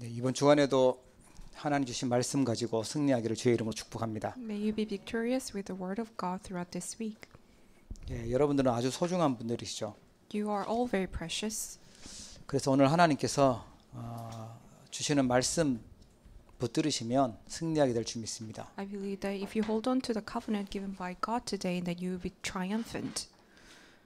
네, 이번 주간에도 하나님 주신 말씀 가지고 승리하기를 주의 이름으로 축복합니다. May you be victorious with the word of God throughout this week. 예, 여러분들은 아주 소중한 분들이시죠. You are all very precious. 그래서 오늘 하나님께서 어, 주시는 말씀 붙들으시면 승리하게 될줄 믿습니다. I believe that if you hold on to the covenant given by God today, that you will be triumphant.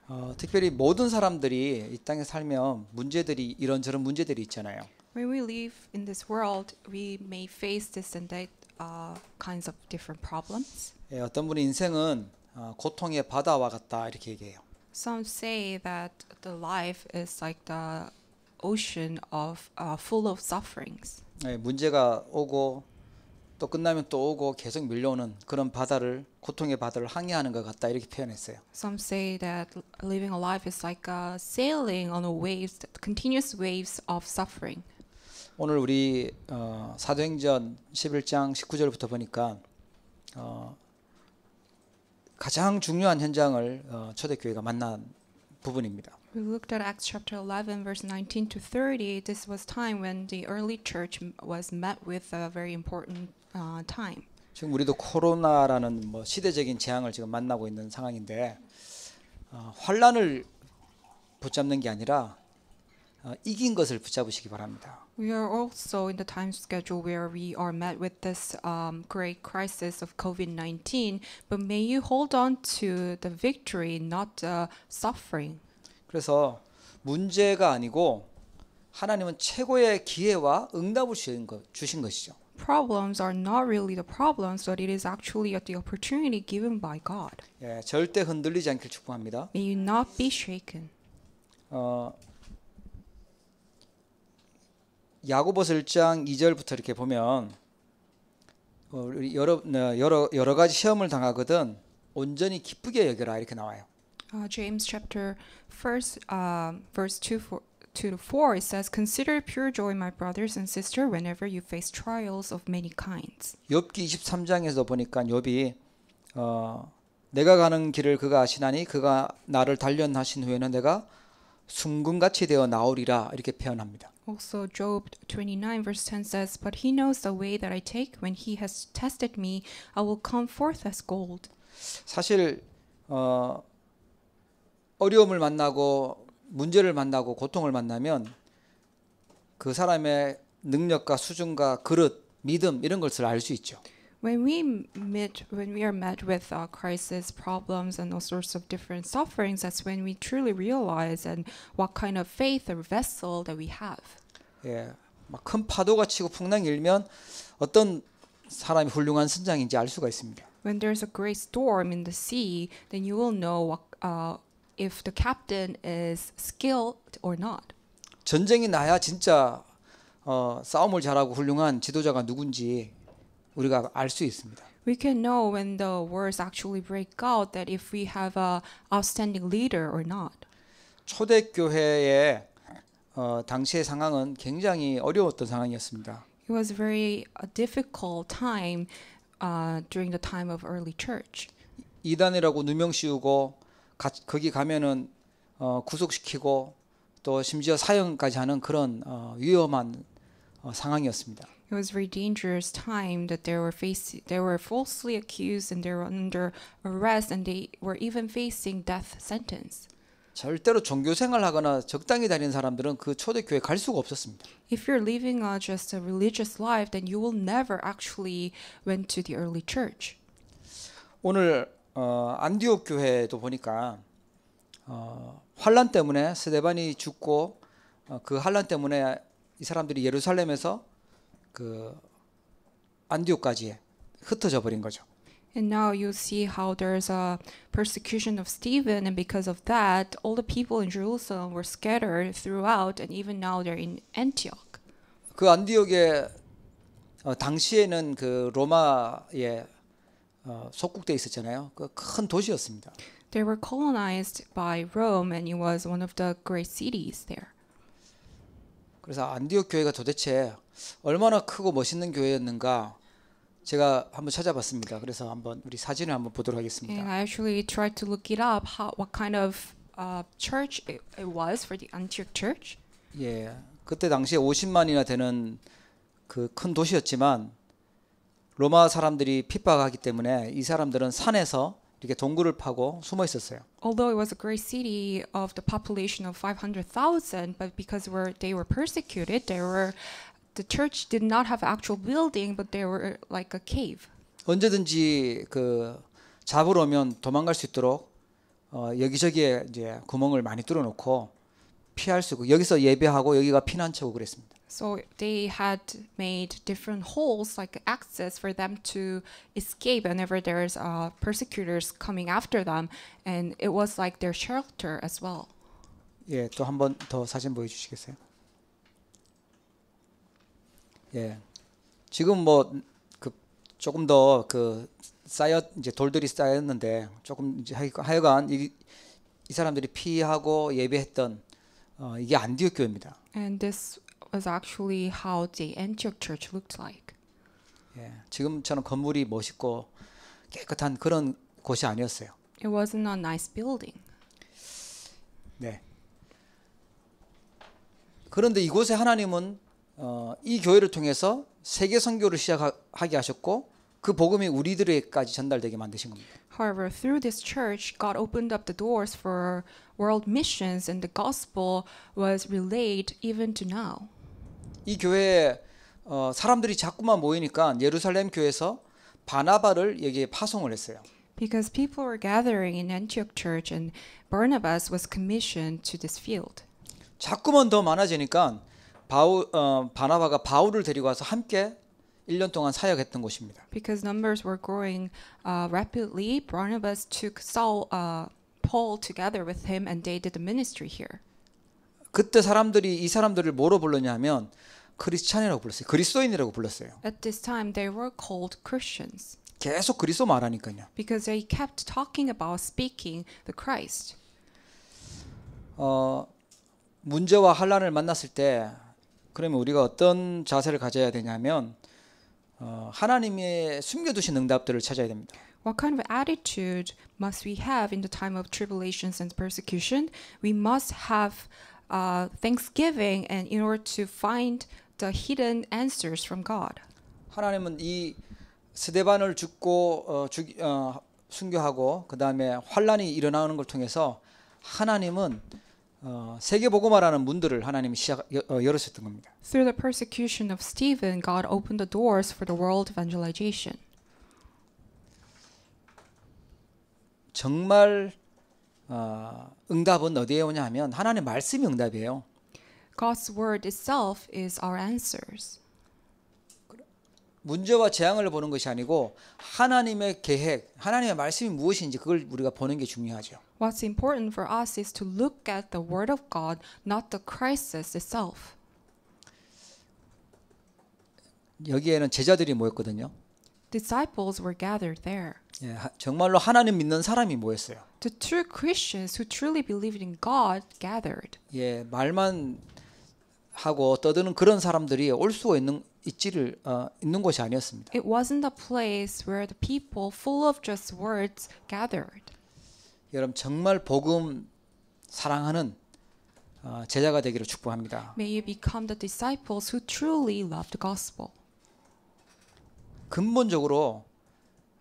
어, 특별히 모든 사람들이 이 땅에 살면 문제들이 이런저런 문제들이 있잖아요. when we live in this world, we may face this and that uh, kinds of different problems. 예, 어떤 분이 인생은 어, 고통의 바다와 같다 이렇게 얘기해요. Some say that the life is like the ocean of uh, full of sufferings. 예, 문제가 오고 또 끝나면 또 오고 계속 밀려오는 그런 바다를 고통의 바다를 항해하는 것 같다 이렇게 표현했어요. Some say that living a life is like uh, sailing on a waves, continuous waves of suffering. 오늘 우리 어, 사도행전 11장 19절부터 보니까 어, 가장 중요한 현장을 어, 초대교회가 만난 부분입니다. We looked at Acts chapter 11 verse 19 to 30. This was time when the early church was met with a very important uh, time. 지금 우리도 코로나라는 뭐 시대적인 재앙을 지금 만나고 있는 상황인데 어, 환란을 붙잡는 게 아니라 어, 이긴 것을 붙잡으시기 바랍니다. We are also in the time schedule where we are met with this um, great crisis of COVID 19, but may you hold on to the victory, not the suffering. 그래서 문제가 아니고 하나님은 최고의 기회와 응답을 주신, 것, 주신 것이죠. Problems are not really the problems, but it is actually the opportunity given by God. 예, 절대 흔들리지 않길 축복합니다. May you not be shaken. 어, 야고보서 1장 2절부터 이렇게 보면 여러 여러 여러 가지 시험을 당하거든 온전히 기쁘게 여겨라 이렇게 나와요. Uh, James chapter first uh, verse 2 for 2 to 4 it says consider pure joy my brothers and sister whenever you face trials of many kinds. 욥기 23장에서 보니까 욥이 어 내가 가는 길을 그가 아시나니 그가 나를 단련하신 후에는 내가 순금같이 되어 나오리라 이렇게 표현합니다. Also, Job 29, verse 10 says, But he knows the way that I take. When he has tested me, I will come forth as gold. 사실 어, 어려움을 만나고 문제를 만나고 고통을 만나면 그 사람의 능력과 수준과 그릇, 믿음 이런 것을 알 수 있죠. when we meet when we are met with uh, crisis problems and all sorts of different sufferings that's when we truly realize and what kind of faith or vessel that we have 예, 막큰 파도가 치고 풍랑이 일면 어떤 사람이 훌륭한 선장인지 알 수가 있습니다. When there's a great storm in the sea, then you will know what, uh, if the captain is skilled or not. 전쟁이 나야 진짜 어, 싸움을 잘하고 훌륭한 지도자가 누군지 우리가 알 수 있습니다. We can know when the words actually break out that if we have a outstanding leader or not. 초대교회의 어, 당시의 상황은 굉장히 어려웠던 상황이었습니다. It was a very difficult time uh, during the time of early church. 이단이라고 누명 씌우고 가, 거기 가면은 어, 구속시키고 또 심지어 사형까지 하는 그런 어, 위험한 어, 상황이었습니다. It was very dangerous time that they were facing. They were falsely accused and they were under arrest and they were even facing death sentence. 절대로 종교 생활하거나 적당히 다니는 사람들은 그 초대교회 갈 수가 없었습니다. If you're living a just a religious life, then you will never actually went to the early church. 오늘 어, 안디옥 교회도 보니까 어, 환란 때문에 스데반이 죽고 어, 그 환란 때문에 이 사람들이 예루살렘에서 그 안디옥까지 흩어져 버린 거죠. And now you see how there's a persecution of Stephen, and because of that, all the people in Jerusalem were scattered throughout, and even now they're in Antioch. 그 안디옥에 어, 당시에는 그 로마에 어, 속국돼 있었잖아요. 그큰 도시였습니다. They were colonized by Rome, and it was one of the great cities there. 그래서 안디옥 교회가 도대체 얼마나 크고 멋있는 교회였는가 제가 한번 찾아봤습니다. 그래서 한번 우리 사진을 한번 보도록 하겠습니다. And I actually tried to look it up how, what kind of uh, church it, was for the Antioch church. 예. 그때 당시에 50만이나 되는 그 큰 도시였지만 로마 사람들이 핍박하기 때문에 이 사람들은 산에서 이렇게 동굴을 파고 숨어 있었어요. although it was a great city of the population of 500,000, but because were, they were persecuted, they were, the church did not have actual building, but they were like a cave. 언제든지 그 잡으러 오면 도망갈 수 있도록 어, 여기저기에 이제 구멍을 많이 뚫어놓고 피할 수 있고 여기서 예배하고 여기가 피난처고 그랬습니다. So they had made different holes like access for them to escape whenever there's uh, persecutors coming after them and it was like their shelter as well. 예, 또한 번 더 사진 보여 주시겠어요? 예. 지금 뭐그 조금 더 그 쌓여 이제 돌들이 쌓였는데 조금 이제 하여간 이, 이 사람들이 피하고 예배했던 어, 이게 안디옥 교회입니다. And this was actually how the Antioch church looked like. 예, 지금처럼 건물이 멋있고 깨끗한 그런 곳이 아니었어요. It wasn't a nice building. 네. 그런데 이곳에 하나님은 어, 이 교회를 통해서 세계 선교를 시작하게 하셨고 그 복음이 우리들에게까지 전달되게 만드신 겁니다. However, through this church, God opened up the doors for world missions, and the gospel was relayed even to now. 이 교회 어, 사람들이 자꾸만 모이니까 예루살렘 교회에서 바나바를 여기에 파송을 했어요. Because people were gathering in Antioch church, and Barnabas was commissioned to this field. 자꾸만 더 많아지니까 바우, 어, 바나바가 바울을 데리고 와서 함께 1년 동안 사역했던 곳입니다. Because numbers were growing uh, rapidly, Barnabas took Saul, uh, Paul together with him, and they did the ministry here. 그때 사람들이 이 사람들을 뭐로 불렀냐면 크리스찬이라고 불렀어요. 그리스도인이라고 불렀어요. At this time, they were called Christians. 계속 그리스도 말하니까요. Because they kept talking about speaking the Christ. 어 문제와 환란을 만났을 때 그러면 우리가 어떤 자세를 가져야 되냐면 어, 하나님의 숨겨두신 응답들을 찾아야 됩니다. What kind of attitude must we have in the time of tribulations and persecution? We must have uh, thanksgiving, and in order to find the hidden answers from God. 하나님은 이 스데반을 죽고 어, 죽, 어, 순교하고 그 다음에 환란이 일어나는 걸 통해서 하나님은 어, 세계 복음화라는 문들을 하나님이 시작 어, 열으셨던 겁니다. Through the persecution of Stephen, God opened the doors for the world evangelization. 정말 어, 응답은 어디에 오냐 하면 하나님의 말씀이 응답이에요. God's word itself is our answers. 문제와 재앙을 보는 것이 아니고 하나님의 계획, 하나님의 말씀이 무엇인지 그걸 우리가 보는 게 중요하죠. What's important for us is to look at the word of God, not the crisis itself. 여기에는 제자들이 모였거든요. Disciples were gathered there. 예, 정말로 하나님 믿는 사람이 모였어요. The true Christians who truly believed in God gathered. 예, 말만 하고 떠드는 그런 사람들이 올 수가 있는 있지를 어, 있는 곳이 아니었습니다. It wasn't a place where the people full of just words gathered. 여러분 정말 복음 사랑하는 어, 제자가 되기를 축복합니다. May you become the disciples who truly love the gospel. 근본적으로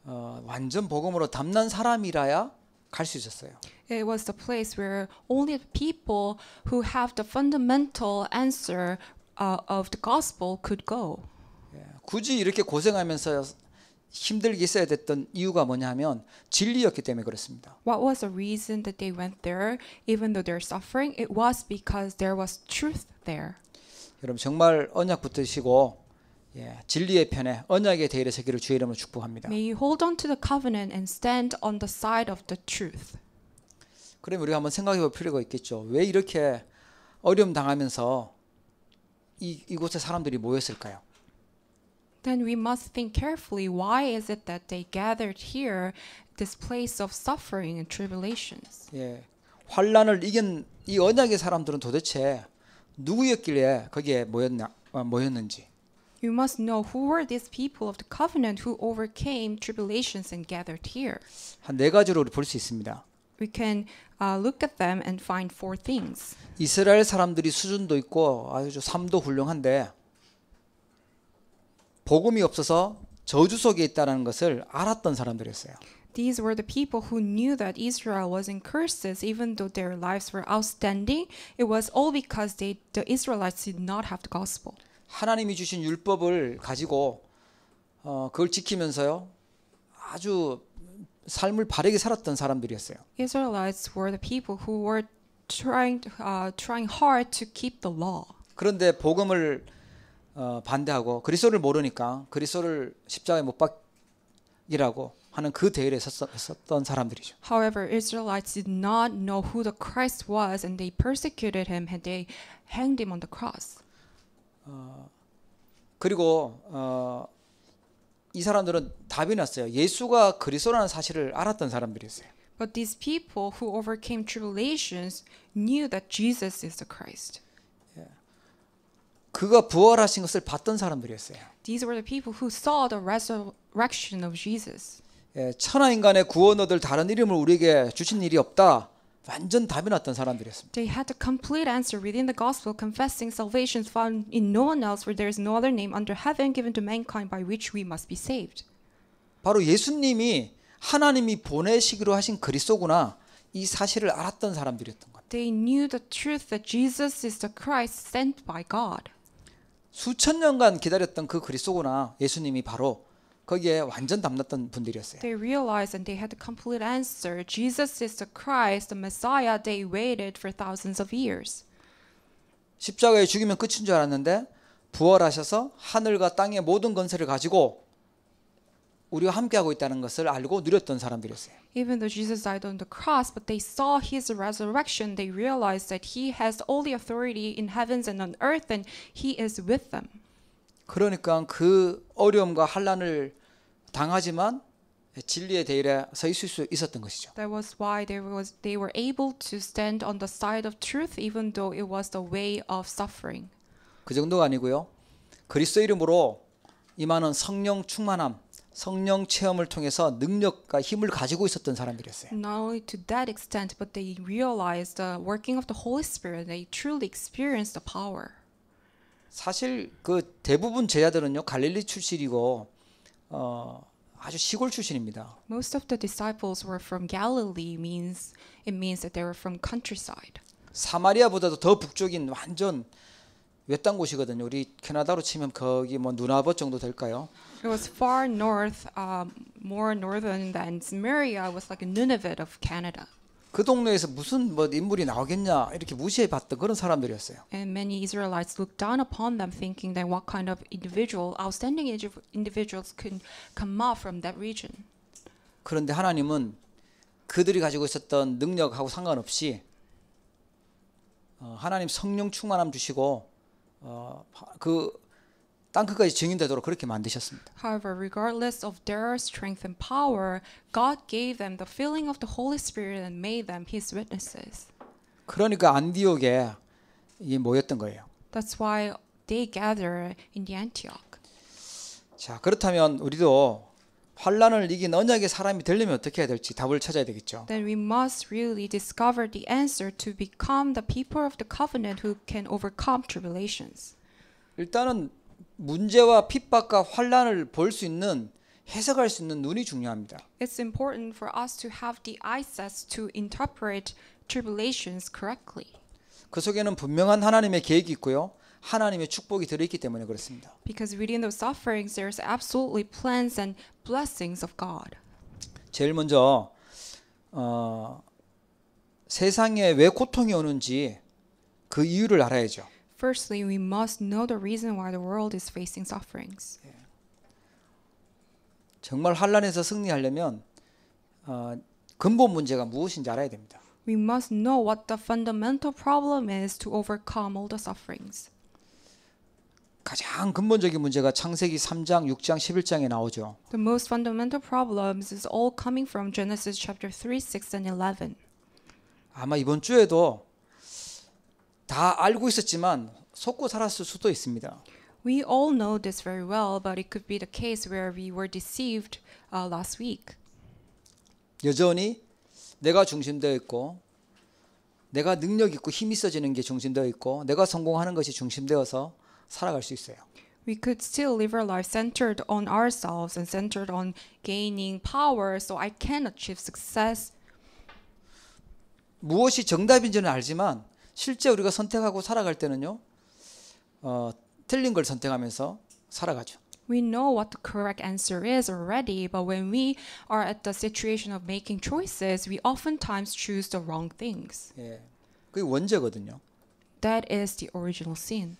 어, 완전 복음으로 담난 사람이라야 갈 수 있었어요. It was the place where only the people who have the fundamental answer uh, of the gospel could go. 굳이 이렇게 고생하면서 힘들게 써야 됐던 이유가 뭐냐면 진리였기 때문에 그렇습니다. What was the reason that they went there, even though they're suffering? It was because there was truth there. 여러분 정말 언약 붙으시고 예, 진리의 편에 언약의 대일에 서기를 주의 이름으로 축복합니다. May you hold on to the covenant and stand on the side of the truth. 그럼 우리가 한번 생각해 볼 필요가 있겠죠. 왜 이렇게 어려움 당하면서 이, 이곳에 사람들이 모였을까요? Then we must think carefully why is it that they gathered here this place of suffering and tribulations. 예. 환란을 이긴 이 언약의 사람들은 도대체 누구였길래 거기에 모였나 모였는지. You must know who were these people of the covenant who overcame tribulations and gathered here. 한 네 가지로 우리 볼수 있습니다. We can uh, look at them and find four things. 이스라엘 사람들이 수준도 있고 아주 삶도 훌륭한데 복음이 없어서 저주 속에 있다는 것을 알았던 사람들이었어요. These were the people who knew that Israel was in curses, even though their lives were outstanding. It was all because they, the Israelites did not have the gospel. 하나님이 주신 율법을 가지고 어, 그걸 지키면서요 아주 삶을 바르게 살았던 사람들이었어요. Israelites were the people who were trying uh, trying hard to keep the law. 그런데 복음을 어, 반대하고 그리스도를 모르니까 그리스도를 십자가에 못 박이라고 하는 그 대열에 섰던 사람들이죠. However, Israelites did not know who the Christ was, and they persecuted him, and they hanged him on the cross. 어, 그리고 어, 이 사람들은 답이 났어요. 예수가 그리스도라는 사실을 알았던 사람들이었어요. But these people who overcame tribulations knew that Jesus is the Christ. 그가 부활하신 것을 봤던 사람들이었어요. These were the people who saw the resurrection of Jesus. 예, 천하 인간의 구원어들 다른 이름을 우리에게 주신 일이 없다. 완전 답이 났던 사람들이었습니다. They had a complete answer within the gospel, confessing salvation found in no one else, for there is no other name under heaven given to mankind by which we must be saved. 바로 예수님이 하나님이 보내시기로 하신 그리스도구나 이 사실을 알았던 사람들이었던 겁니다. They knew the truth that Jesus is the Christ sent by God. 수천 년간 기다렸던 그 그리스도구나 예수님이 바로 거기에 완전 담났던 분들이었어요. They realized and they had the complete answer. Jesus is the Christ, the Messiah. They waited for thousands of years. 십자가에 죽이면 끝인 줄 알았는데 부활하셔서 하늘과 땅의 모든 권세를 가지고 우리와 함께하고 있다는 것을 알고 누렸던 사람들이었어요. Even though Jesus died on the cross, but they saw his resurrection, they realized that he has all the authority in heavens and on earth, and he is with them. 그러니까 그 어려움과 환란을 당하지만 진리의 대열에 서 있을 수 있었던 것이죠. That was why they was they were able to stand on the side of truth even though it was the way of suffering. 그 정도가 아니고요. 그리스도 이름으로 이만은 성령 충만함, 성령 체험을 통해서 능력과 힘을 가지고 있었던 사람들이었어요. Not only to that extent, but they realized the working of the Holy Spirit. They truly experienced the power. 사실 그 대부분 제자들은요 갈릴리 출신이고 어, 아주 시골 출신입니다. Most of the disciples were from Galilee means it means that they were from countryside. 사마리아보다도 더 북쪽인 완전 외딴 곳이거든요. 우리 캐나다로 치면 거기 뭐 누나버 정도 될까요? It was far north, um, more northern than Samaria was like a Nunavut of Canada. 그 동네에서 무슨 뭐 인물이 나오겠냐 이렇게 무시해 봤던 그런 사람들이었어요. And many Israelites looked down upon them, thinking that what kind of individual, outstanding individuals could come up from that region. 그런데 하나님은 그들이 가지고 있었던 능력하고 상관없이 하나님 성령 충만함 주시고 어, 그땅 증인되도록 그렇게 만드셨습니다. However, regardless of their strength and power, God gave them the filling of the Holy Spirit and made them His witnesses. 그러니까 안디옥에 이 모였던 거예요. That's why they gather in the Antioch. 자 그렇다면 우리도 환난을 이긴 언약의 사람이 되려면 어떻게 해야 될지 답을 찾아야 되겠죠. Then we must really discover the answer to become the people of the covenant who can overcome tribulations. 일단은 문제와 핍박과 환란을 볼 수 있는 해석할 수 있는 눈이 중요합니다. It's important for us to have the eyes to interpret tribulations correctly. 그 속에는 분명한 하나님의 계획이 있고요. 하나님의 축복이 들어 있기 때문에 그렇습니다. Because within those sufferings there's absolutely plans and blessings of God. 제일 먼저 어, 세상에 왜 고통이 오는지 그 이유를 알아야죠. Firstly, we must know the reason why the world is facing sufferings. 정말 환란에서 승리하려면 어, 근본 문제가 무엇인지 알아야 됩니다. We must know what the fundamental problem is to overcome all the sufferings. 가장 근본적인 문제가 창세기 3장, 6장, 11장에 나오죠. The most fundamental problems is all coming from Genesis chapter 3, 6 and 11. 아마 이번 주에도 다 알고 있었지만 속고 살았을 수도 있습니다. We all know this very well, but it could be the case where we were deceived uh, last week. 여전히 내가 중심되어 있고 내가 능력 있고 힘 있어지는 게 중심되어 있고 내가 성공하는 것이 중심되어서 살아갈 수 있어요. We could still live our life centered on ourselves and centered on gaining power so I can achieve success. 무엇이 정답인지는 알지만 실제 우리가 선택하고 살아갈 때는요. 어, 틀린 걸 선택하면서 살아가죠. We know what the correct answer is already, but when we are at the situation of making choices, we oftentimes choose the wrong things. 예. 그게 원죄거든요. That is the original sin.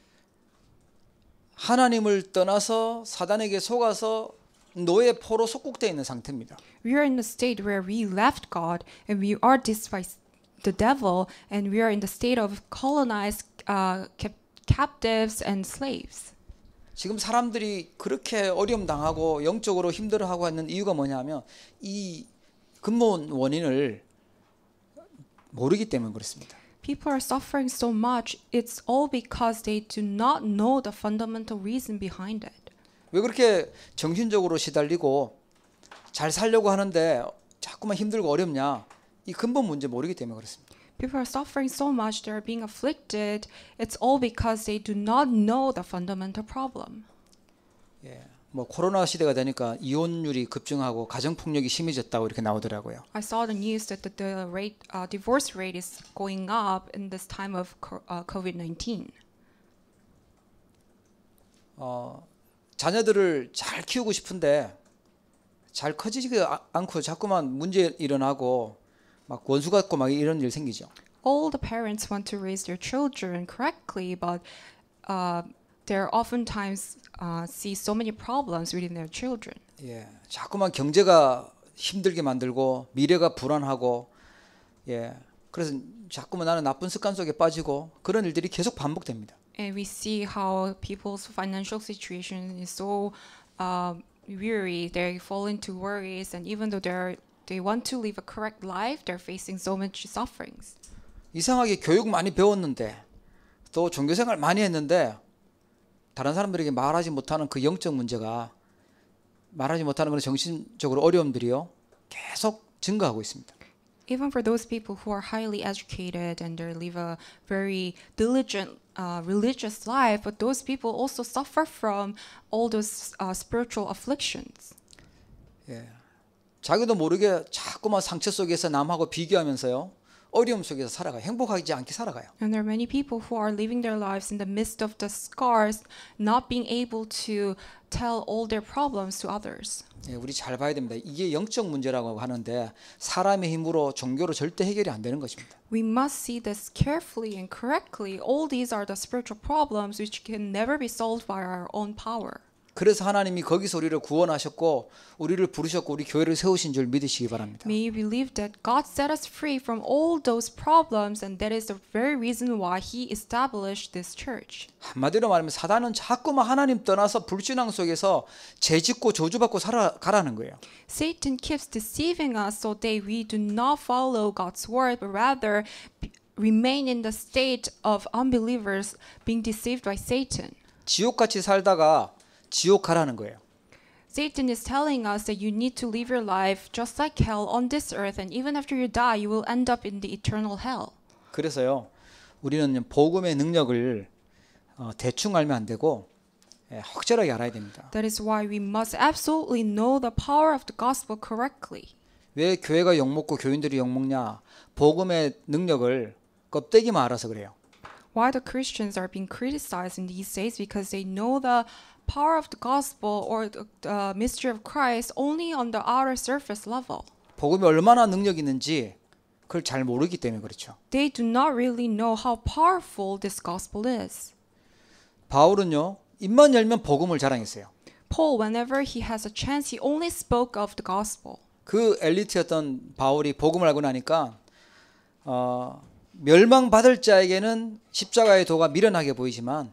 하나님을 떠나서 사단에게 속아서 노예 포로 속국되어 있는 상태입니다. We are in a state where we left God and we are despised the devil, and we are in the state of colonized uh, captives and slaves. 지금 사람들이 그렇게 어려움 당하고 영적으로 힘들어하고 있는 이유가 뭐냐면 이 근본 원인을 모르기 때문에 그렇습니다. People are suffering so much. It's all because they do not know the fundamental reason behind it. 왜 그렇게 정신적으로 시달리고 잘 살려고 하는데 자꾸만 힘들고 어렵냐? 이 근본 문제 모르기 때문에 그렇습니다. People are suffering so much. They are being afflicted. It's all because they do not know the fundamental problem. 예. 뭐 코로나 시대가 되니까 이혼율이 급증하고 가정 폭력이 심해졌다고 이렇게 나오더라고요. I saw the news that the, the rate, uh, divorce rate is going up in this time of uh, COVID-19. 어, 자녀들을 잘 키우고 싶은데 잘 커지지 않고 자꾸만 문제 일어나고 막 원수 같고 막 이런 일 생기죠. All the parents want to raise their children correctly, but uh, they're oftentimes uh, see so many problems within their children. 예, 자꾸만 경제가 힘들게 만들고 미래가 불안하고 예, 그래서 자꾸만 나는 나쁜 습관 속에 빠지고 그런 일들이 계속 반복됩니다. And we see how people's financial situation is so uh, weary. They fall into worries, and even though they're They want to live a correct life. They're facing so much sufferings. 이상하게 교육 많이 배웠는데 또 종교 생활 많이 했는데 다른 사람들에게 말하지 못하는 그 영적 문제가 말하지 못하는 그런 정신적으로 어려움들이요 계속 증가하고 있습니다. Even for those people who are highly educated and they live a very diligent uh, religious life, but those people also suffer from all those uh, spiritual afflictions. 예. 자기도 모르게 자꾸만 상처 속에서 남하고 비교하면서요. 어려움 속에서 살아가요. 행복하지 않게 살아가요. And there are many people who are living their lives in the midst of the scars, not being able to tell all their problems to others. 예, 우리 잘 봐야 됩니다. 이게 영적 문제라고 하는데 사람의 힘으로 종교로 절대 해결이 안 되는 것입니다. We must see this carefully and correctly. All these are the spiritual problems which can never be solved by our own power. 그래서 하나님이 거기서 우리를 구원하셨고 우리를 부르셨고 우리 교회를 세우신 줄 믿으시기 바랍니다. May you believe that God set us free from all those problems and that is the very reason why he established this church. 한마디로 말하면 사단은 자꾸만 하나님 떠나서 불신앙 속에서 죄짓고 저주받고 살아가라는 거예요. Satan keeps deceiving us so that we do not follow God's word but rather remain in the state of unbelievers being deceived by Satan. 지옥같이 살다가 지옥 가라는 거예요. Satan is telling us that you need to live your life just like hell on this earth and even after you die you will end up in the eternal hell. 그래서요. 우리는 복음의 능력을 어, 대충 알면 안 되고 예, 확실하게 알아야 됩니다. That is why we must absolutely know the power of the gospel correctly. 왜 교회가 욕먹고 교인들이 욕먹냐? 복음의 능력을 껍데기만 알아서 그래요. Why the Christians are being criticized in these days because they know the power of the gospel or the, mystery of Christ only on the outer surface level. 복음이 얼마나 능력 있는지 그걸 잘 모르기 때문에 그렇죠. They do not really know how powerful this gospel is. 바울은요. 입만 열면 복음을 자랑했어요. Paul whenever he has a chance he only spoke of the gospel. 그 엘리트였던 바울이 복음을 알고 나니까 어, 멸망받을 자에게는 십자가의 도가 미련하게 보이지만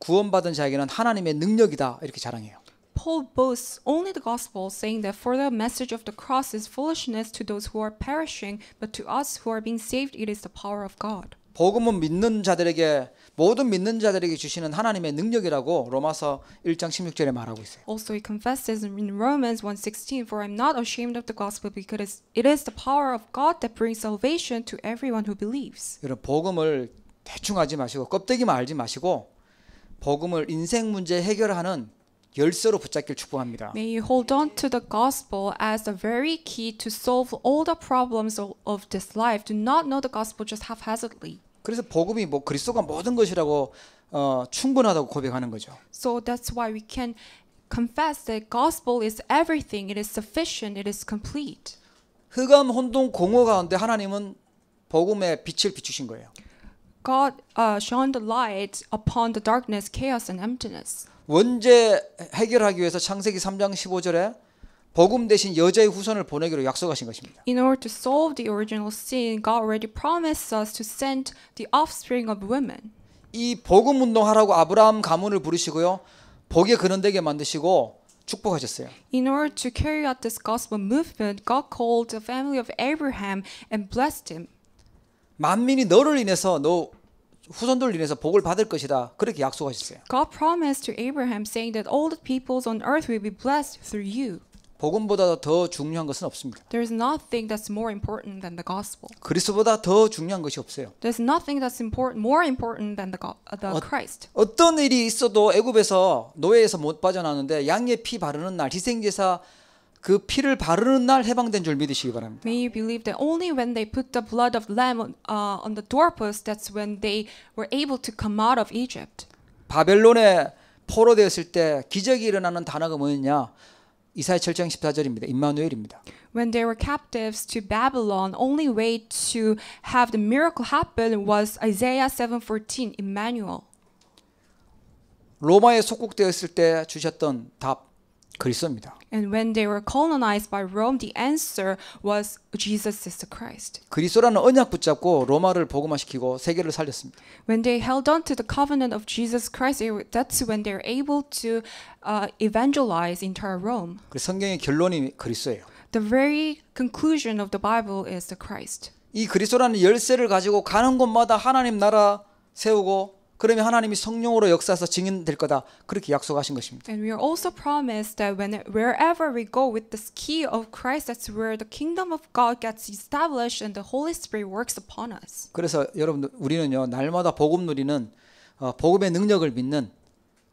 구원받은 자에게는 하나님의 능력이다 이렇게 자랑해요. Paul boasts only the gospel, saying that for the message of the cross is foolishness to those who are perishing, but to us who are being saved, it is the power of God. 복음은 믿는 자들에게 모든 믿는 자들에게 주시는 하나님의 능력이라고 로마서 1장 16절에 말하고 있어요. Also he confesses in Romans 1:16 for I'm not ashamed of the gospel because it is the power of God that brings salvation to everyone who believes. 여러분 복음을 대충 하지 마시고 껍데기만 알지 마시고 복음을 인생 문제 해결하는 열쇠로 붙잡길 축복합니다. May you hold on to the gospel as the very key to solve all the problems of this life. Do not know the gospel just haphazardly. 그래서 복음이 뭐 그리스도가 모든 것이라고 어, 충분하다고 고백하는 거죠. So that's why we can confess that gospel is everything. It is sufficient. It is complete. 흑암 혼돈 공허 가운데 하나님은 복음의 빛을 비추신 거예요. God uh, shone the light upon the darkness, chaos, and emptiness. 원죄 해결하기 위해서 창세기 3장 15절에 복음 대신 여자의 후손을 보내기로 약속하신 것입니다. In order to solve the original sin, God already promised us to send the offspring of women. 이 복음 운동하라고 아브라함 가문을 부르시고요. 복의 근원되게 만드시고 축복하셨어요. In order to carry out this gospel movement, God called the family of Abraham and blessed him. 만민이 너를 인해서 너 후손들을 인해서 복을 받을 것이다. 그렇게 약속하셨어요. God promised to Abraham saying that all the peoples on earth will be blessed through you. 복음보다 더 중요한 것은 없습니다. There is nothing that's more important than the gospel. 그리스도보다 더 중요한 것이 없어요. There's nothing that's important more important than the the Christ. 어, 어떤 일이 있어도 애굽에서 노예에서 못 빠져나오는데 양의 피 바르는 날 희생제사 그 피를 바르는 날 해방된 줄 믿으시기 바랍니다. May you believe that only when they put the blood of lamb on, uh, on the doorpost, that's when they were able to come out of Egypt. 바벨론에 포로되었을 때 기적이 일어나는 단어가 뭐였냐? 이사야 7장 14절입니다. 임마누엘입니다. When they were captives to Babylon, only way to have the miracle happen was Isaiah 7:14, Emmanuel. 로마에 속국되었을 때 주셨던 답. 그리스도입니다. And when they were colonized by Rome, the answer was Jesus is the Christ. 그리스도라는 언약 붙잡고 로마를 복음화시키고 세계를 살렸습니다. When they held on to the covenant of Jesus Christ, it, that's when they're able to uh, evangelize entire Rome. 그 성경의 결론이 그리스도예요. The very conclusion of the Bible is the Christ. 이 그리스도라는 열쇠를 가지고 가는 곳마다 하나님 나라 세우고 그러면 하나님이 성령으로 역사해서 증인될 거다. 그렇게 약속하신 것입니다. And we are also promised that when wherever we go with this key of Christ, that's where the kingdom of God gets established and the Holy Spirit works upon us. 그래서 여러분 우리는요 날마다 복음 누리는 어, 복음의 능력을 믿는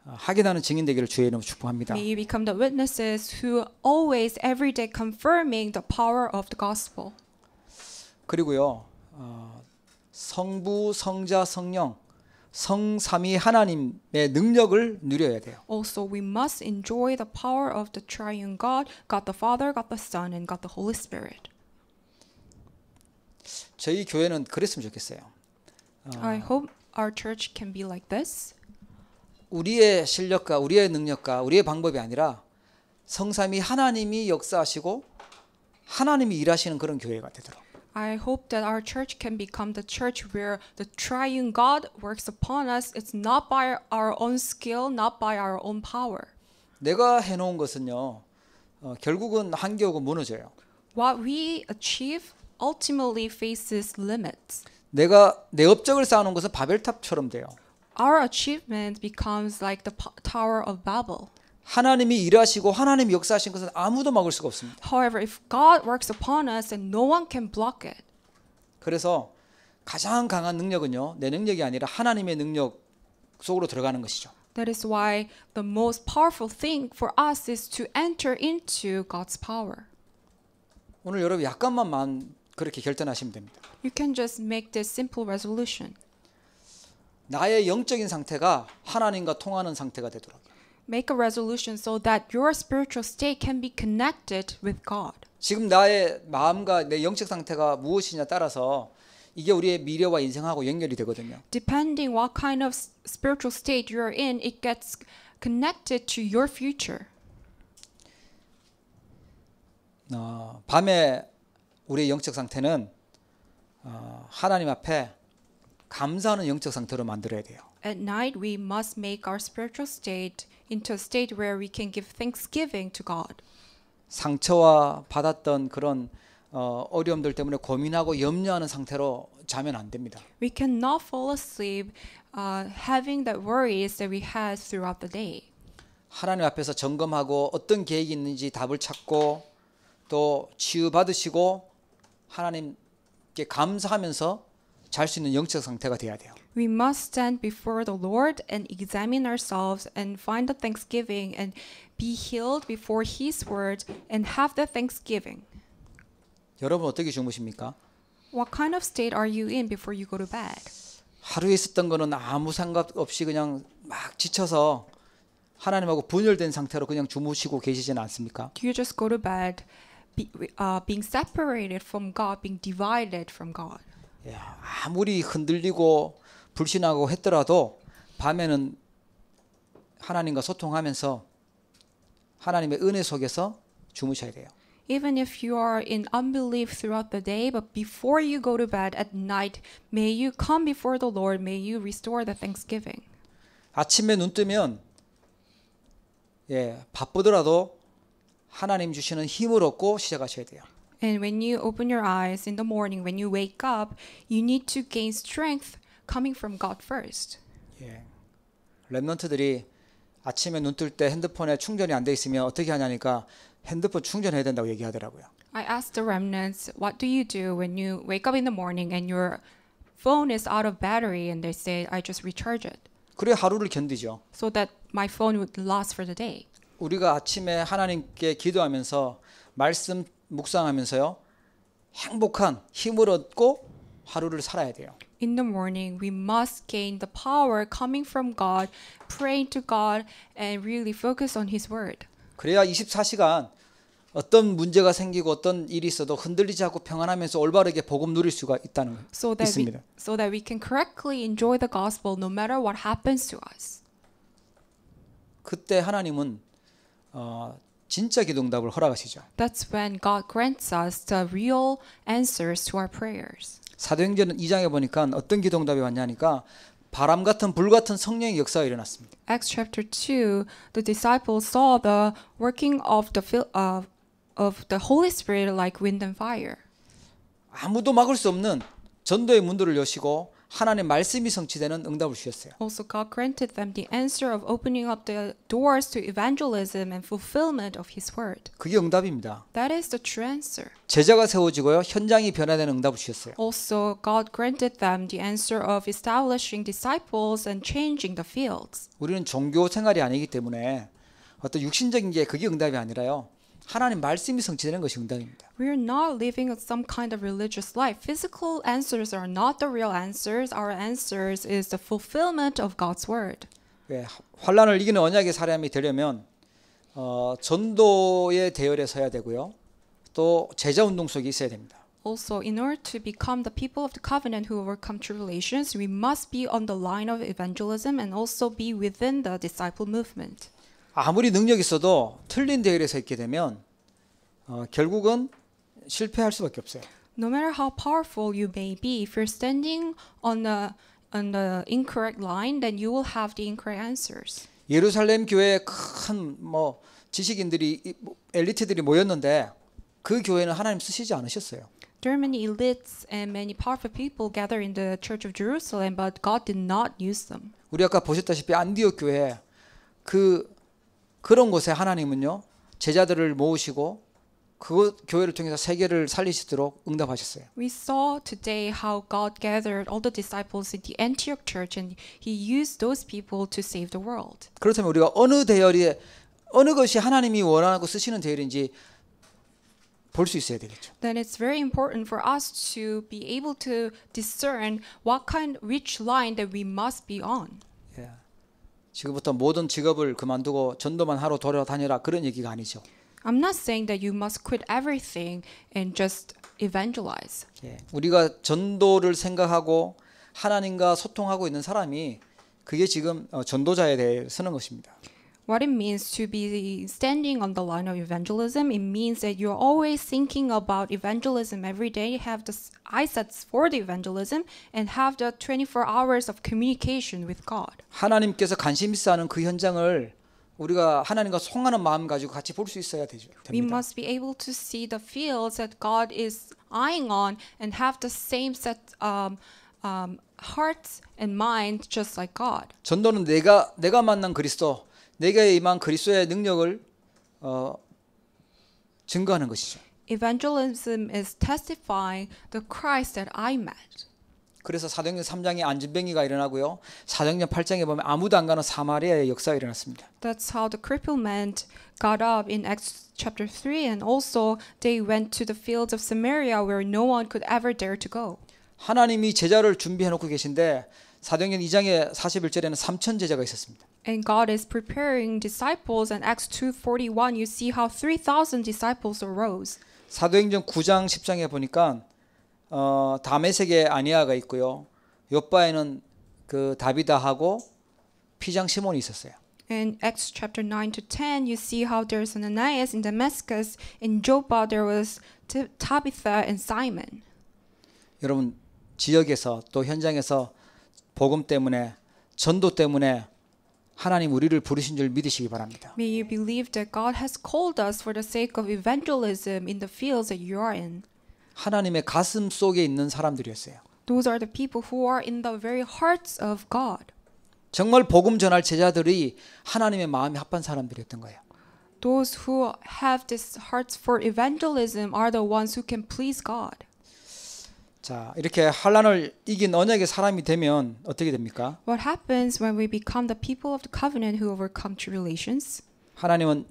하기다는 증인 되기를 주의 이름으로 축복합니다. May you become the witnesses who always every day confirming the power of the gospel. 그리고요. 어, 성부, 성자, 성령 성삼위 하나님의 능력을 누려야 돼요. Also we must enjoy the power of the triune God, God the Father, God the Son and God the Holy Spirit. 저희 교회는 그랬으면 좋겠어요. 어, I hope our church can be like this. 우리의 실력과 우리의 능력과 우리의 방법이 아니라 성삼위 하나님이 역사하시고 하나님이 일하시는 그런 교회가 되도록. I hope that our church can become the church where the triune God works upon us. It's not by our own skill, not by our own power. 내가 해놓은 것은요, 어, 결국은 한계고 무너져요. What we achieve ultimately faces limits. 내가 내 업적을 것은 바벨탑처럼 돼요. Our achievement becomes like the Tower of Babel. 하나님이 일하시고 하나님이 역사하신 것은 아무도 막을 수가 없습니다. However, if God works upon us, then no one can block it. 그래서 가장 강한 능력은요, 내 능력이 아니라 하나님의 능력 속으로 들어가는 것이죠. That is why the most powerful thing for us is to enter into God's power. 오늘 여러분 약간만 그렇게 결단하시면 됩니다. You can just make this simple resolution. 나의 영적인 상태가 하나님과 통하는 상태가 되도록. make a resolution so that your spiritual state can be connected with God. 지금 나의 마음과 내 영적 상태가 무엇이냐 따라서 이게 우리의 미래와 인생하고 연결이 되거든요. Depending what kind of spiritual state you're in, it gets connected to your future. 어, 밤에 우리의 영적 상태는 어, 하나님 앞에 감사하는 영적 상태로 만들어야 돼요. At night we must make our spiritual state into a state where we can give thanksgiving to God. 상처와 받았던 그런 어, 어려움들 때문에 고민하고 염려하는 상태로 자면 안 됩니다. We cannot fall asleep uh, having that worries that we had throughout the day. 하나님 앞에서 점검하고 어떤 계획이 있는지 답을 찾고 또 치유받으시고 하나님께 감사하면서 잘수 있는 영적 상태가 돼야 돼요. We must stand before the Lord and examine ourselves and find the thanksgiving and be healed before His word and have the thanksgiving. 여러분 어떻게 주무십니까? What kind of state are you in before you go to bed? 하루에 있었던 거는 아무 상관없이 그냥 막 지쳐서 하나님하고 분열된 상태로 그냥 주무시고 계시진 않습니까? Do you just go to bed be, uh, being separated from God, being divided from God? 아무리 흔들리고 불신하고 했더라도 밤에는 하나님과 소통하면서 하나님의 은혜 속에서 주무셔야 돼요. Even if you are in unbelief throughout the day, but before you go to bed at night, may you come before the Lord, may you restore the thanksgiving. 아침에 눈 뜨면 예, 바쁘더라도 하나님 주시는 힘을 얻고 시작하셔야 돼요. And when you open your eyes in the morning, when you wake up, you need to gain strength coming from God first. 예. 렘넌트들이 아침에 눈 뜰 때 핸드폰에 충전이 안 돼 있으면 어떻게 하냐니까 핸드폰 충전해야 된다고 얘기하더라고요. I asked the remnants, what do you do when you wake up in the morning and your phone is out of battery and they say I just recharge it. 그래 하루를 견디죠. So that my phone would last for the day. 우리가 아침에 하나님께 기도하면서 말씀 묵상하면서요. 행복한 힘을 얻고 하루를 살아야 돼요. In the morning, we must gain the power coming from God, praying to God, and really focus on His Word. 그래야 24시간 어떤 문제가 생기고 어떤 일이 있어도 흔들리지 않고 평안하면서 올바르게 복음 누릴 수가 있다는 거 so 있습니다. We, so that we can correctly enjoy the gospel no matter what happens to us. 그때 하나님은 어, 진짜 기도응답을 허락하시죠. That's when God grants us the real answers to our prayers. 사도행전 2장에 보니까 어떤 기도응답이 왔냐니까 바람 같은 불 같은 성령의 역사가 일어났습니다. Acts chapter 2, the disciples saw the working of the uh, of the Holy Spirit like wind and fire. 아무도 막을 수 없는 전도의 문들을 여시고 하나님의 말씀이 성취되는 응답을 주셨어요. Also God granted them the answer of opening up the doors to evangelism and fulfillment of His word. 그게 응답입니다. That is the true answer. 제자가 세워지고요 현장이 변화되는 응답을 주셨어요. Also God granted them the answer of establishing disciples and changing the fields. 우리는 종교 생활이 아니기 때문에 어떤 육신적인 게 그게 응답이 아니라요. 하나님 말씀이 성취되는 것이 응답입니다. We are not living some kind of religious life. Physical answers are not the real answers. Our answers is the fulfillment of God's word. 왜 이기는 언약의 사람이 되려면 어, 전도의 대열에 서야 되고요. 또 제자 운동 속에 있어야 됩니다. Also, in order to become the people of the covenant who overcome tribulations, we must be on the line of evangelism and also be within the disciple movement. 아무리 능력이 있어도 틀린 대결에서 있게 되면 어, 결국은 실패할 수밖에 없어요. No matter how powerful you may be, if you're standing on the on the incorrect line, then you will have the incorrect answers. 예루살렘 교회에 큰 뭐 지식인들이 엘리트들이 모였는데 그 교회는 하나님 쓰시지 않으셨어요. There are many elites and many powerful people gather in the Church of Jerusalem, but God did not use them. 우리 아까 보셨다시피 안디옥 교회 그 그런 곳에 하나님은요 제자들을 모으시고 그 교회를 통해서 세계를 살리시도록 응답하셨어요. We saw today how God gathered all the disciples in the Antioch church and he used those people to save the world. 그렇다면 우리가 어느 대열에 어느 것이 하나님이 원하고 쓰시는 대열인지 볼 수 있어야 되겠죠. Then it's very important for us to be able to discern what kind which line that we must be on. Yeah. 지금부터 모든 직업을 그만두고 전도만 하러 돌아다녀라 그런 얘기가 아니죠. I'm not saying that you must quit everything and just evangelize. 예, 우리가 전도를 생각하고 하나님과 소통하고 있는 사람이 그게 지금 어, 전도자에 대해 쓰는 것입니다. what it means to be standing on the line of evangelism. It means that you're always thinking about evangelism every day, have the eyesets for the evangelism, and have the 24 hours of communication with God. 하나님께서 관심 그 현장을 우리가 하나님과 송하는 마음 가지고 같이 있어야 되죠. We must be able to see the fields that God is eyeing on and have the same set. Um, um, heart and mind just like God. 전도는 내가 내가 만난 그리스도 내게 임한 그리스도의 능력을 어, 증거하는 것이죠. Evangelism is testifying the Christ that I met. 그래서 사도행전 3장에 안진뱅이가 일어나고요. 사도행전 8장에 보면 아무도 안 가는 사마리아의 역사가 일어났습니다. That's how the crippled man got up in Acts chapter 3 and also they went to the fields of Samaria where no one could ever dare to go. 하나님이 제자를 준비해 놓고 계신데 사도행전 2장의 41절에는 3천 제자가 있었습니다. and God is preparing disciples and Acts 2:41 you see how 3000 disciples arose. 사도행전 9장 10장에 보니까 어 다메섹에 아니아가 있고요. 요바에는 그 다비다하고 피장 시몬이 있었어요. In Acts chapter 9 to 10 you see how there's an Ananias in Damascus in Joppa there was Tabitha and Simon. 여러분 지역에서 또 현장에서 복음 때문에 전도 때문에 하나님 우리를 부르신 줄 믿으시기 바랍니다. May you believe that God has called us for the sake of evangelism in the fields that you are in. 하나님의 가슴 속에 있는 사람들이었어요. Those are the people who are in the very hearts of God. 정말 복음 전할 제자들이 하나님의 마음이 합한 사람들이었던 거예요. Those who have this hearts for evangelism are the ones who can please God. 자, 이렇게 환란을 이긴 언약의 사람이 되면 어떻게 됩니까? What happens when we become the people of the covenant who overcome tribulations? 하나님은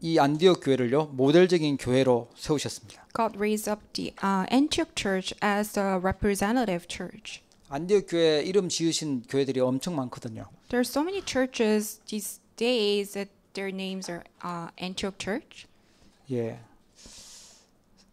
이 안디옥 교회를요 모델적인 교회로 세우셨습니다. God raised up the uh, Antioch church as the representative church. 안디옥 교회 이름 지으신 교회들이 엄청 많거든요. There are so many churches these days that their names are uh, Antioch church. 예.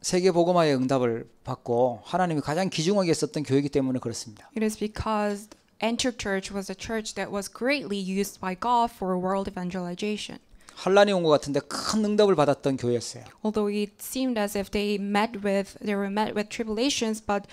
세계 복음화의 응답을 받고 하나님이 가장 기중하게 썼던 교회이기 때문에 그렇습니다. It is because Antioch Church was a church that was greatly used by God for world evangelization. 환란이 온것 같은데 큰 응답을 받았던 교회였어요. Although it seemed as if they met with they were met with tribulations, but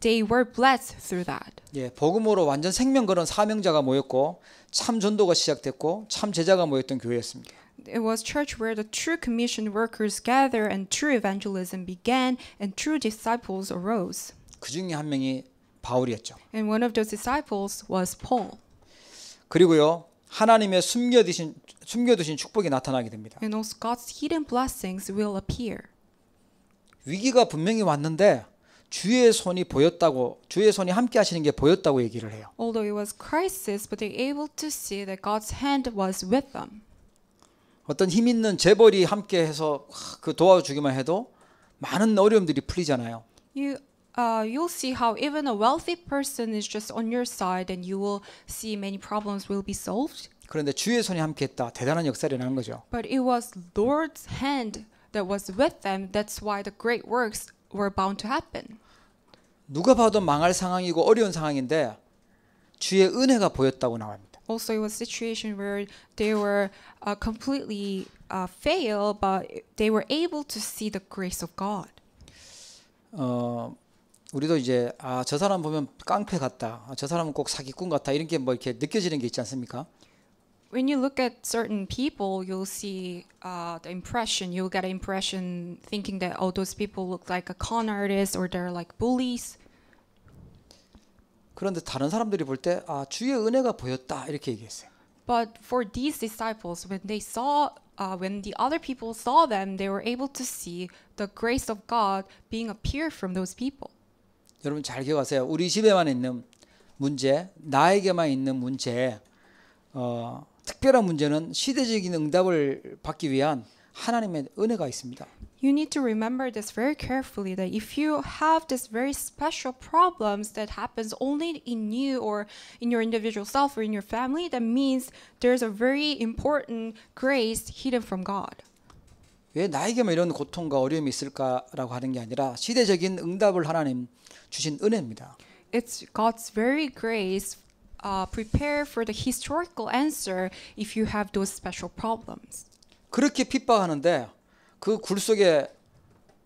they were blessed through that. 예, 복음으로 완전 생명 걸은 사명자가 모였고 참 전도가 시작됐고 참 제자가 모였던 교회였습니다. it was church where the true commissioned workers gathered, and true evangelism began and true disciples arose. 그 중에 한 명이 바울이었죠. And one of those disciples was Paul. 그리고요. 하나님의 숨겨두신 숨겨두신 축복이 나타나게 됩니다. And also God's hidden blessings will appear. 위기가 분명히 왔는데 주의 손이 보였다고 주의 손이 함께 하시는 게 보였다고 얘기를 해요. Although it was crisis, but they able to see that God's hand was with them. 어떤 힘 있는 재벌이 함께 해서 그 도와주기만 해도 많은 어려움들이 풀리잖아요. You uh, you'll see how even a wealthy person is just on your side and you will see many problems will be solved. 그런데 주의 손이 함께했다. 대단한 역사를 일어난 거죠. But it was Lord's hand that was with them. That's why the great works were bound to happen. 누가 봐도 망할 상황이고 어려운 상황인데 주의 은혜가 보였다고 나옵니다. also it was a situation where they were uh, completely uh, fail, but they were able to see the grace of God. 어, 우리도 이제 아, 저 사람 보면 깡패 같다. 아, 저 사람은 꼭 사기꾼 같다. 이런 게뭐 이렇게 느껴지는 게 있지 않습니까? When you look at certain people, you'll see uh, the impression. You'll get an impression thinking that oh, those people look like a con artist or they're like bullies. 그런데 다른 사람들이 볼때 아, 주의 은혜가 보였다 이렇게 얘기했어요. But for these disciples, when they saw, uh, when the other people saw them, they were able to see the grace of God being appeared from those people. 여러분 잘 기억하세요. 우리 집에만 있는 문제, 나에게만 있는 문제, 어, 특별한 문제는 시대적인 응답을 받기 위한 하나님의 은혜가 있습니다. you need to remember this very carefully that if you have this very special problems that happens only in you or in your individual self or in your family that means there's a very important grace hidden from god 왜 나에게만 이런 고통과 어려움이 있을까라고 하는 게 아니라 시대적인 응답을 하나님 주신 은혜입니다. It's God's very grace. Uh, prepare for the historical answer if you have those special problems. 그렇게 핍박하는데 그굴 속에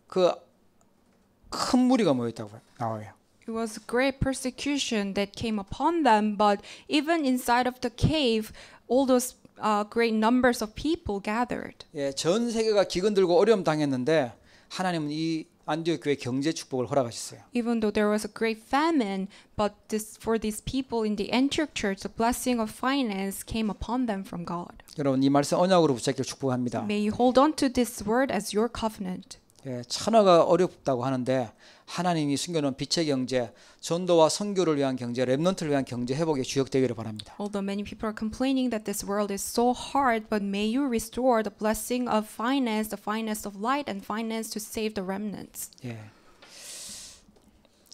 그큰 무리가 모여 있다고 나와요. It was great persecution that came upon them, but even inside of the cave, all those uh, great numbers of people gathered. 예, 전 세계가 기근 들고 어려움 당했는데 하나님은 이 안디옥 교회 경제 축복을 허락하셨어요. Even though there was a great famine, but this, for these people in the Antioch church, the blessing of finance came upon them from God. 여러분 이 말씀 언약으로 붙잡기를 축복합니다. May you hold on to this word as your covenant. 예, 찬화가 어렵다고 하는데 하나님이 숨겨놓은 빛의 경제, 전도와 선교를 위한 경제, 렘넌트를 위한 경제 회복의 주역 되기를 바랍니다. Although many people are complaining that this world is so hard, but may you restore the blessing of finance, the finance of light, and finance to save the remnants. 예.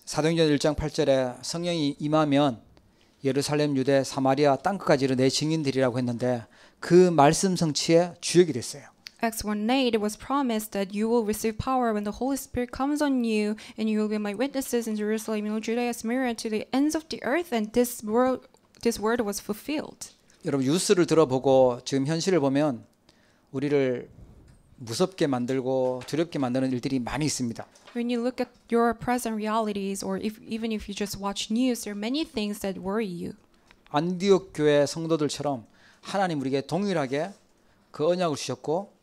사도행전 1장 8절에 성령이 임하면 예루살렘, 유대, 사마리아 땅끝까지를 내 증인들이라고 했는데 그 말씀 성취의 주역이 됐어요. Acts 1 8, it was promised that you will receive power when the Holy Spirit comes on you, and you will be my witnesses in Jerusalem, in Judea, Samaria, to the ends of the earth, and this word, this word was fulfilled. 여러분 뉴스를 들어보고 지금 현실을 보면 우리를 무섭게 만들고 두렵게 만드는 일들이 많이 있습니다. When you look at your present realities, or if, even if you just watch news, there are many things that worry you. 안디옥 교회 성도들처럼 하나님 우리에게 동일하게 그 언약을 주셨고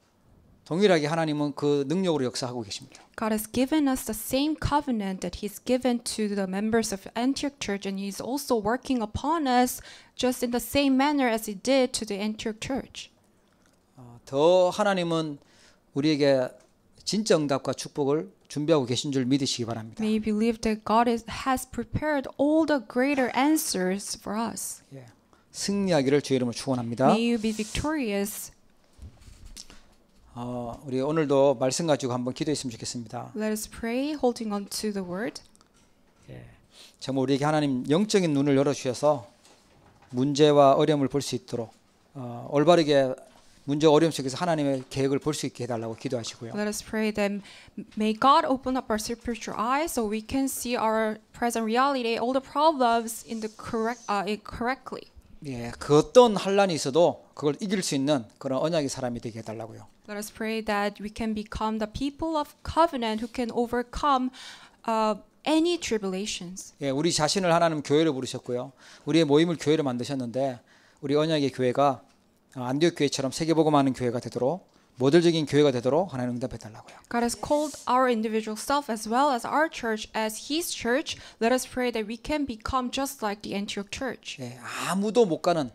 동일하게 하나님은 그 능력으로 역사하고 계십니다. God has given us the same covenant that he's given to the members of Antioch church and he's also working upon us just in the same manner as he did to the Antioch church. 더 하나님은 우리에게 진짜 응답과 축복을 준비하고 계신 줄 믿으시기 바랍니다. May you believe that God is, has prepared all the greater answers for us. 예. 승리하기를 주의 이름으로 축원합니다. May you be victorious 어, 우리 오늘도 말씀 가지고 한번 기도했으면 좋겠습니다. Let us pray, holding on to the word. 예, 정말 우리에게 하나님 영적인 눈을 열어 주셔서 문제와 어려움을 볼 수 있도록 어, 올바르게 문제 어려움 속에서 하나님의 계획을 볼 수 있게 해달라고 기도하시고요. Let us pray that may God open up our spiritual eyes so we can see our present reality, all the problems in the correct, uh, correctly. 예, 그 어떤 환란이 있어도 그걸 이길 수 있는 그런 언약의 사람이 되게 해달라고요. Let us pray that we can become the people of covenant who can overcome uh, any tribulations. 예, 우리 자신을 하나님 교회로 부르셨고요. 우리의 모임을 교회로 만드셨는데 우리 언약의 교회가 어, 안디옥 교회처럼 세계복음하는 교회가 되도록 모델적인 교회가 되도록 하나님 응답해 달라고요. God has called our individual self as well as our church as His church. Let us pray that we can become just like the Antioch church. 예, 아무도 못 가는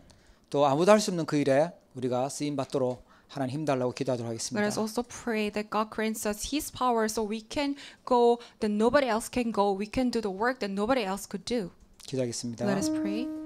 또 아무도 할 수 없는 그 일에 우리가 쓰임 받도록 하나님 힘 달라고 기도하도록 하겠습니다. Let us also pray that God grants us His power so we can go that nobody else can go. We can do the work that nobody else could do. 기도하겠습니다. Let us pray.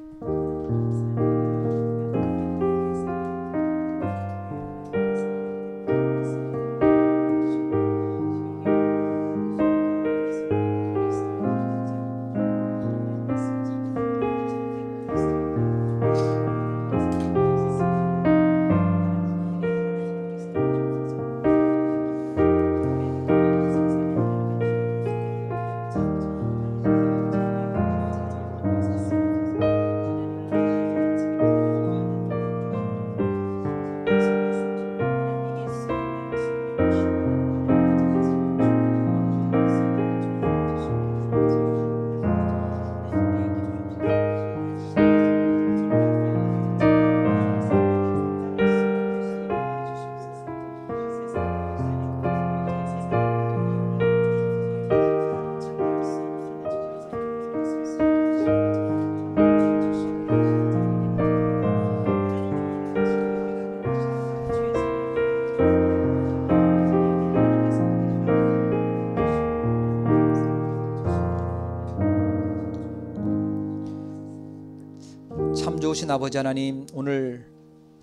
아버지 하나님 오늘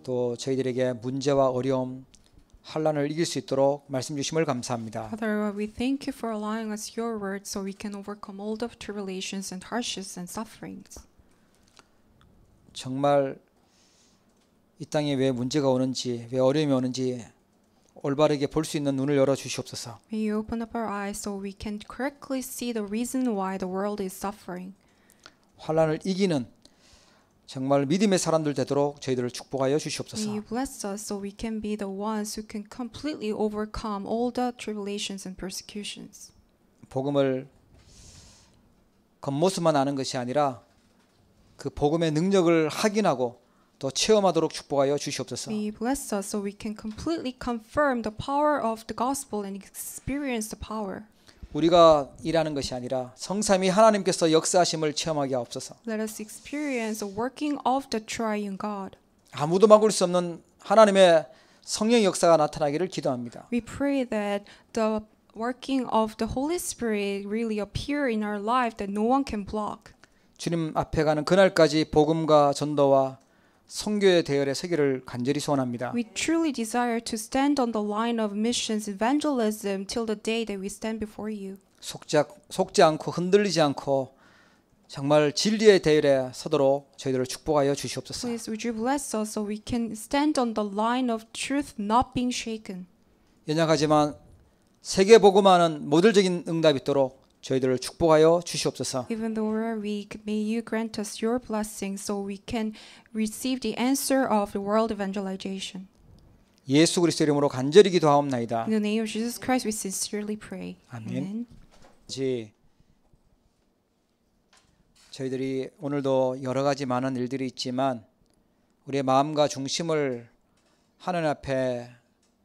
또 저희들에게 문제와 어려움 환란을 이길 수 있도록 말씀 주심을 감사합니다. Father, we thank you for allowing us your word so we can overcome all the tribulations and hardships and sufferings. 정말 이 땅에 왜 문제가 오는지, 왜 어려움이 오는지 올바르게 볼 수 있는 눈을 열어 주시옵소서. May you open up our eyes so we can correctly see the reason why the world is suffering. 환란을 이기는 정말 믿음의 사람들 되도록 저희들을 축복하여 주시옵소서. May you bless us so we can be the ones who can completely overcome all the tribulations and persecutions. 복음을 겉모습만 아는 것이 아니라 그 복음의 능력을 확인하고 또 체험하도록 축복하여 주시옵소서. May you bless us so we can completely confirm the power of the gospel and experience the power. 우리가 일하는 것이 아니라 성삼위 하나님께서 역사하심을 체험하게 하옵소서. Let us experience the working of the triune God. 아무도 막을 수 없는 하나님의 성령 역사가 나타나기를 기도합니다. We pray that the working of the Holy Spirit really appear in our life that no one can block. 주님 앞에 가는 그날까지 복음과 전도와 선교의 대열의 세계를 간절히 소원합니다. We truly desire to stand on the line of missions evangelism till the day that we stand before you. 속지, 속지 않고 흔들리지 않고 정말 진리의 대열에 서도록 저희들을 축복하여 주시옵소서. Please would you bless us so we can stand on the line of truth not being shaken. 연약하지만 세계 복음화는 모델적인 응답이 있도록 저희들을 축복하여 주시옵소서. Even though we're weak, may you grant us your blessing so we can receive the answer of the world evangelization. 예수 그리스도 이름으로 간절히 기도하옵나이다. In the name of Jesus Christ, we sincerely pray. 아멘. 이제 저희들이 오늘도 여러 가지 많은 일들이 있지만 우리의 마음과 중심을 하나님 앞에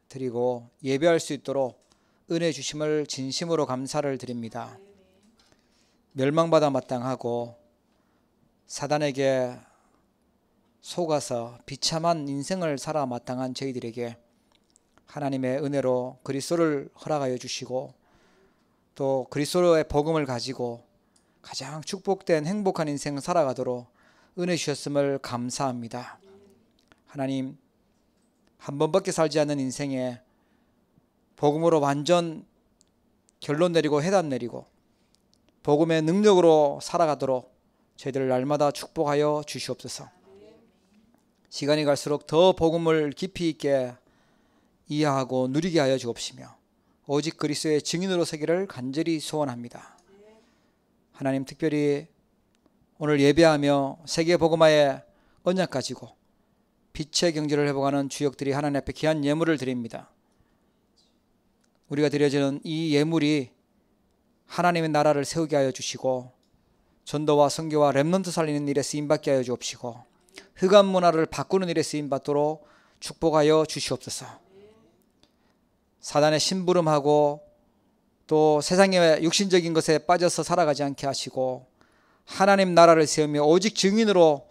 드리고 예배할 수 있도록 은혜 주심을 진심으로 감사를 드립니다. 멸망받아 마땅하고 사단에게 속아서 비참한 인생을 살아 마땅한 저희들에게 하나님의 은혜로 그리스도를 허락하여 주시고 또 그리스도의 복음을 가지고 가장 축복된 행복한 인생을 살아가도록 은혜 주셨음을 감사합니다. 하나님 한 번밖에 살지 않는 인생에 복음으로 완전 결론 내리고 해답 내리고 복음의 능력으로 살아가도록 저희들 날마다 축복하여 주시옵소서. 시간이 갈수록 더 복음을 깊이 있게 이해하고 누리게 하여 주옵시며 오직 그리스의 증인으로 서기를 간절히 소원합니다. 하나님 특별히 오늘 예배하며 세계 복음화의 언약 가지고 빛의 경제를 회복하는 주역들이 하나님 앞에 귀한 예물을 드립니다. 우리가 드려지는 이 예물이 하나님의 나라를 세우게 하여 주시고 전도와 성교와 렘넌트 살리는 일에 쓰임 받게 하여 주옵시고 흑암 문화를 바꾸는 일에 쓰임 받도록 축복하여 주시옵소서. 사단의 심부름하고 또 세상의 육신적인 것에 빠져서 살아가지 않게 하시고 하나님 나라를 세우며 오직 증인으로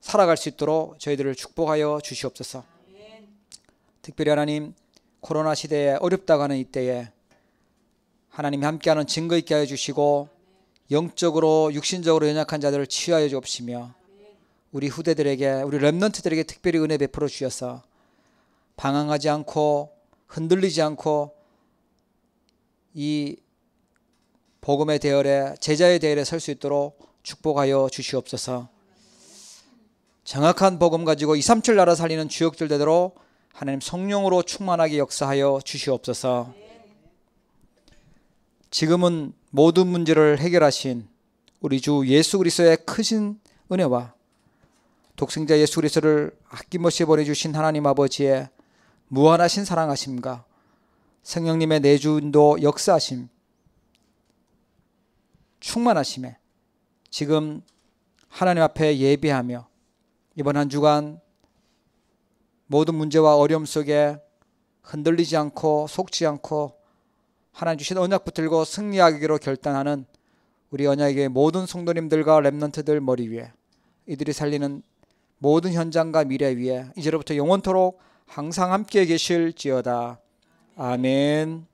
살아갈 수 있도록 저희들을 축복하여 주시옵소서. 특별히 하나님 코로나 시대에 어렵다고 하는 이때에 하나님이 함께하는 증거 있게 하여 주시고 영적으로 육신적으로 연약한 자들을 치유하여 주옵시며 우리 후대들에게 우리 렘넌트들에게 특별히 은혜 베풀어 주셔서 방황하지 않고 흔들리지 않고 이 복음의 대열에 제자의 대열에 설 수 있도록 축복하여 주시옵소서. 정확한 복음 가지고 2, 3, 7 나라 살리는 주역들 되도록 하나님 성령으로 충만하게 역사하여 주시옵소서. 지금은 모든 문제를 해결하신 우리 주 예수 그리스도의 크신 은혜와 독생자 예수 그리스도를 아낌없이 보내주신 하나님 아버지의 무한하신 사랑하심과 성령님의 내주인도 역사하심 충만하심에 지금 하나님 앞에 예비하며 이번 한 주간 모든 문제와 어려움 속에 흔들리지 않고 속지 않고 하나님 주신 언약 붙들고 승리하기로 결단하는 우리 언약의 모든 성도님들과 렘런트들 머리 위에 이들이 살리는 모든 현장과 미래 위에 이제로부터 영원토록 항상 함께 계실지어다. 아멘.